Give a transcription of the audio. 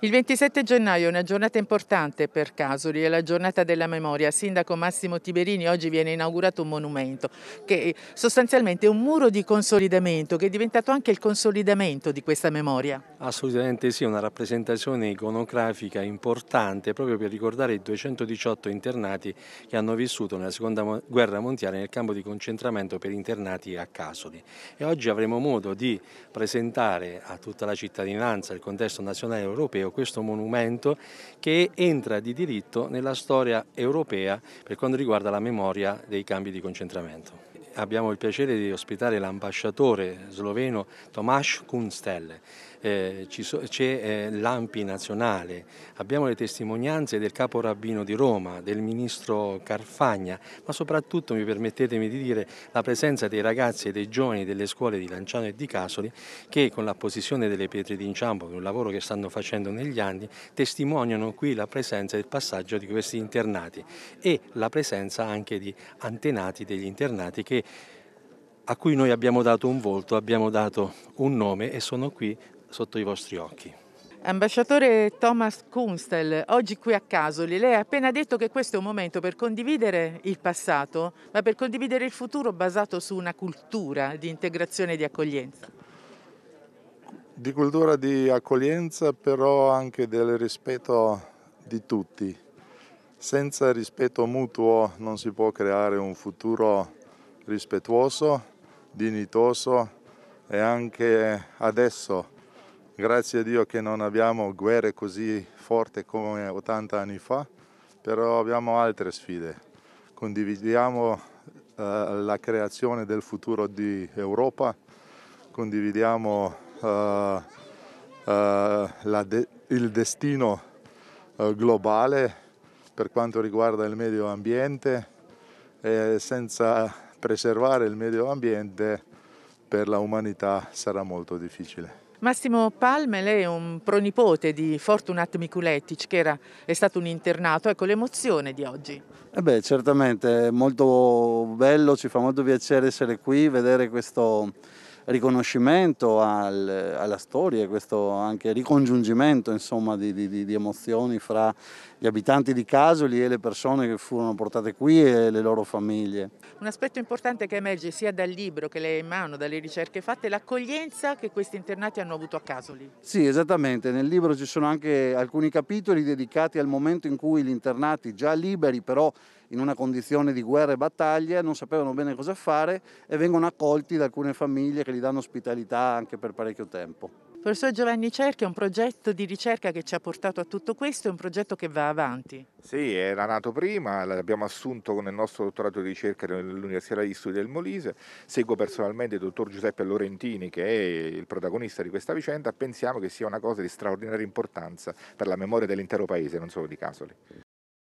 Il 27 gennaio è una giornata importante per Casoli, è la giornata della memoria. Sindaco Massimo Tiberini oggi viene inaugurato un monumento che sostanzialmente è un muro di consolidamento che è diventato anche il consolidamento di questa memoria. Assolutamente sì, una rappresentazione iconografica importante proprio per ricordare i 218 internati che hanno vissuto nella seconda guerra mondiale nel campo di concentramento per internati a Casoli. E oggi avremo modo di presentare a tutta la cittadinanza, il contesto nazionale e europeo museo, questo monumento che entra di diritto nella storia europea per quanto riguarda la memoria dei cambi di concentramento abbiamo il piacere di ospitare l'ambasciatore sloveno Tomas Kunstel. Eh, c'è eh, l'AMPI nazionale, abbiamo le testimonianze del capo rabbino di Roma, del ministro Carfagna, ma soprattutto mi permettetemi di dire la presenza dei ragazzi e dei giovani delle scuole di Lanciano e di Casoli che con l'apposizione delle pietre d'inciampo, un lavoro che stanno facendo negli anni, testimoniano qui la presenza e il passaggio di questi internati e la presenza anche di antenati degli internati che a cui noi abbiamo dato un volto, abbiamo dato un nome e sono qui sotto i vostri occhi. Ambasciatore Thomas Kunstel, oggi qui a Casoli, lei ha appena detto che questo è un momento per condividere il passato, ma per condividere il futuro basato su una cultura di integrazione e di accoglienza. Di cultura di accoglienza, però anche del rispetto di tutti. Senza rispetto mutuo non si può creare un futuro rispettuoso, dignitoso e anche adesso, grazie a Dio che non abbiamo guerre così forti come 80 anni fa, però abbiamo altre sfide. Condividiamo eh, la creazione del futuro di Europa, condividiamo eh, eh, de il destino eh, globale per quanto riguarda il medio ambiente e eh, senza preservare il medio ambiente per la umanità sarà molto difficile. Massimo Palme, lei è un pronipote di Fortunat Mikuletic, che era, è stato un internato. Ecco l'emozione di oggi. Eh beh, certamente, è molto bello, ci fa molto piacere essere qui, vedere questo, riconoscimento al, alla storia, questo anche ricongiungimento insomma, di, di, di, emozioni fra gli abitanti di Casoli e le persone che furono portate qui e le loro famiglie. Un aspetto importante che emerge sia dal libro che lei ha in mano, dalle ricerche fatte, è l'accoglienza che questi internati hanno avuto a Casoli. Sì, esattamente, nel libro ci sono anche alcuni capitoli dedicati al momento in cui gli internati già liberi però in una condizione di guerra e battaglia non sapevano bene cosa fare e vengono accolti da alcune famiglie che li gli danno ospitalità anche per parecchio tempo. Professor Giovanni Cerchi, è un progetto di ricerca che ci ha portato a tutto questo, è un progetto che va avanti. Sì, era nato prima, l'abbiamo assunto con il nostro dottorato di ricerca nell'Università di Studi del Molise, seguo personalmente il dottor Giuseppe Lorentini che è il protagonista di questa vicenda, pensiamo che sia una cosa di straordinaria importanza per la memoria dell'intero paese, non solo di Casoli.